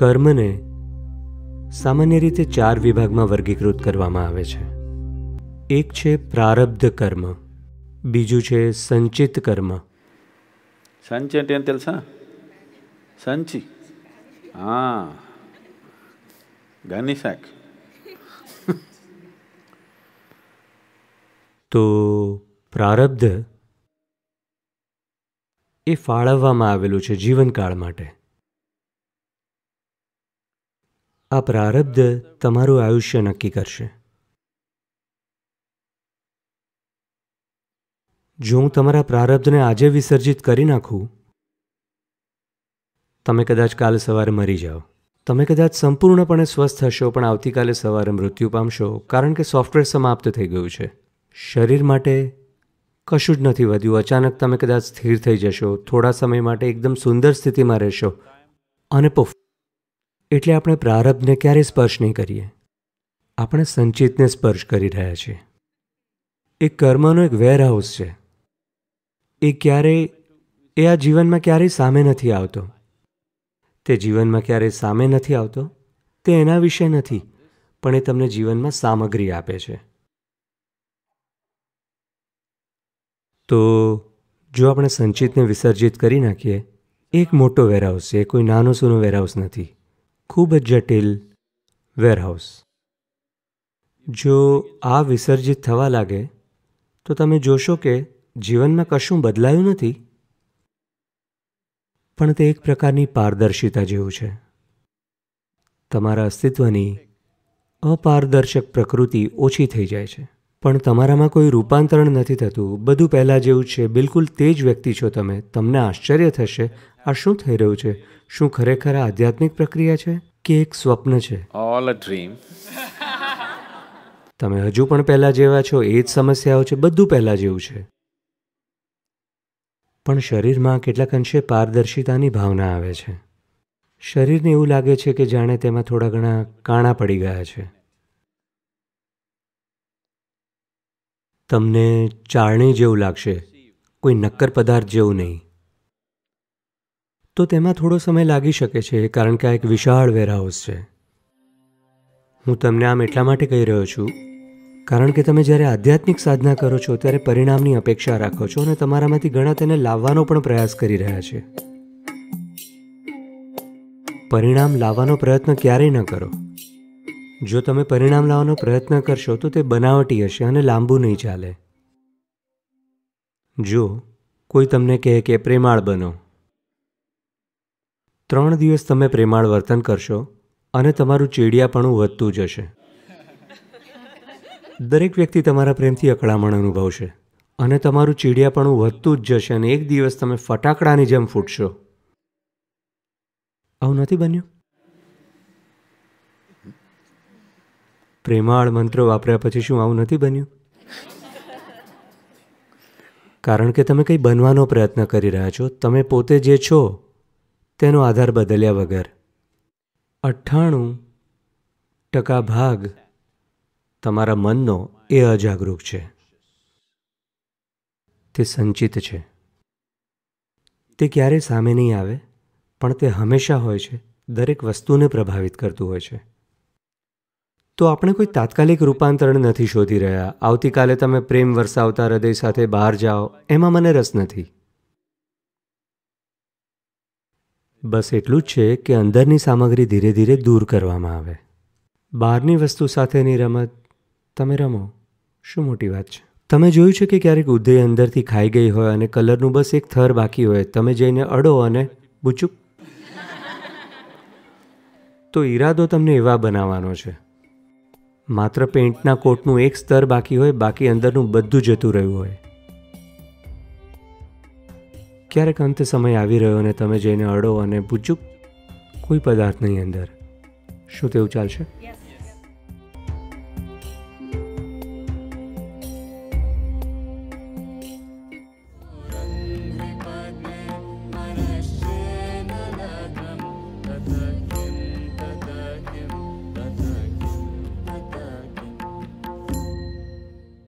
કર્મને સામાન્ય રીતે ચાર વિભાગમાં વર્ગીકૃત કરવામાં આવે છે એક છે પ્રારબ્ધ કર્મ બીજું છે સંચિત કર્મ સંચિત એમ తెలుసా સંચિ હા ગનિશાક તો પ્રારબ્ધ એ ફાળવવામાં આવેલું છે જીવનકાળ માટે આ પ્રારબ્ધ તમારું આયુષ્ય નક્કી કરશે જો હું તમારા પ્રારબ્ધને આજે વિસર્જિત કરી નાખું તમે કદાચ કાલ સવારે મરી જાઓ તમે કદાચ સંપૂર્ણપણે સ્વસ્થ હશો પણ આવતીકાલે સવારે મૃત્યુ પામશો કારણ કે સોફ્ટવેર સમાપ્ત થઈ ગયું છે શરીર માટે કશું જ નથી વધ્યું અચાનક તમે કદાચ સ્થિર થઈ જશો થોડા સમય માટે એકદમ સુંદર સ્થિતિમાં રહેશો અને પુફ એટલે આપણે પ્રારબ્ધને ક્યારે સ્પર્શ નહીં કરીએ આપણે સંચિતને સ્પર્શ કરી રહ્યા છીએ એ કર્મનો એક વેરહાઉસ છે એ ક્યારેય એ આ જીવનમાં ક્યારેય સામે નથી આવતો તે જીવનમાં ક્યારેય સામે નથી આવતો તે એના વિશે નથી પણ એ તમને જીવનમાં સામગ્રી આપે છે તો જો આપણે સંચિતને વિસર્જિત કરી નાખીએ એક મોટો વેરહાઉસ છે એ કોઈ નાનો સૂનો વેરહાઉસ નથી ખૂબ જ જટિલ વેરહાઉસ જો આ વિસર્જિત થવા લાગે તો તમે જોશો કે જીવનમાં કશું બદલાયું નથી પણ તે એક પ્રકારની પારદર્શિતા જેવું છે તમારા અસ્તિત્વની અપારદર્શક પ્રકૃતિ ઓછી થઈ જાય છે પણ તમારામાં કોઈ રૂપાંતરણ નથી થતું બધું પહેલાં જેવું છે બિલકુલ તે જ વ્યક્તિ છો તમે તમને આશ્ચર્ય થશે આ શું થઈ રહ્યું છે શું ખરેખર આ આધ્યાત્મિક પ્રક્રિયા છે કે એક સ્વપ્ન છે ઓલ અ ડ્રીમ તમે હજુ પણ પહેલા જેવા છો એ જ સમસ્યાઓ છે બધું પહેલા જેવું છે પણ શરીરમાં કેટલાક અંશે પારદર્શિતાની ભાવના આવે છે શરીરને એવું લાગે છે કે જાણે તેમાં થોડા ઘણા કાણા પડી ગયા છે તમને ચાળણી જેવું લાગશે કોઈ નક્કર પદાર્થ જેવું નહીં તો તેમાં થોડો સમય લાગી શકે છે કારણ કે આ એક વિશાળ વેરહાઉસ છે હું તમને આમ એટલા માટે કહી રહ્યો છું કારણ કે તમે જ્યારે આધ્યાત્મિક સાધના કરો છો ત્યારે પરિણામની અપેક્ષા રાખો છો અને તમારામાંથી ઘણા તેને લાવવાનો પણ પ્રયાસ કરી રહ્યા છે પરિણામ લાવવાનો પ્રયત્ન ક્યારેય ન કરો જો તમે પરિણામ લાવવાનો પ્રયત્ન કરશો તો તે બનાવટી હશે અને લાંબુ નહીં ચાલે જો કોઈ તમને કહે કે પ્રેમાળ બનો ત્રણ દિવસ તમે પ્રેમાળ વર્તન કરશો અને તમારું ચીડિયાપણું વધતું જશે દરેક વ્યક્તિ તમારા પ્રેમથી અકળામણ અનુભવશે અને તમારું ચીડિયાપણું વધતું જ જશે અને એક દિવસ તમે ફટાકડાની જેમ ફૂટશો આવું નથી બન્યું પ્રેમાળ મંત્ર વાપર્યા પછી શું આવું નથી બન્યું કારણ કે તમે કંઈ બનવાનો પ્રયત્ન કરી રહ્યા છો તમે પોતે જે છો તેનો આધાર બદલ્યા વગર અઠ્ઠાણું ટકા ભાગ તમારા મનનો એ અજાગૃત છે તે સંચિત છે તે ક્યારેય સામે નહીં આવે પણ તે હંમેશા હોય છે દરેક વસ્તુને પ્રભાવિત કરતું હોય છે તો આપણે કોઈ તાત્કાલિક રૂપાંતરણ નથી શોધી રહ્યા આવતીકાલે તમે પ્રેમ વરસાવતા હૃદય સાથે બહાર જાઓ એમાં મને રસ નથી બસ એટલું જ છે કે અંદરની સામગ્રી ધીરે ધીરે દૂર કરવામાં આવે બહારની વસ્તુ સાથેની રમત તમે રમો શું મોટી વાત છે તમે જોયું છે કે ક્યારેક ઉધઈ અંદરથી ખાઈ ગઈ હોય અને કલરનું બસ એક થર બાકી હોય તમે જઈને અડો અને બુચુક તો ઈરાદો તમને એવા બનાવવાનો છે માત્ર પેન્ટના કોટનું એક સ્તર બાકી હોય બાકી અંદરનું બધું જતું રહ્યું હોય ક્યારેક અંત સમય આવી રહ્યો અને તમે જઈને અડો અને પૂછજો કોઈ પદાર્થ નહીં અંદર શું તેવું ચાલશે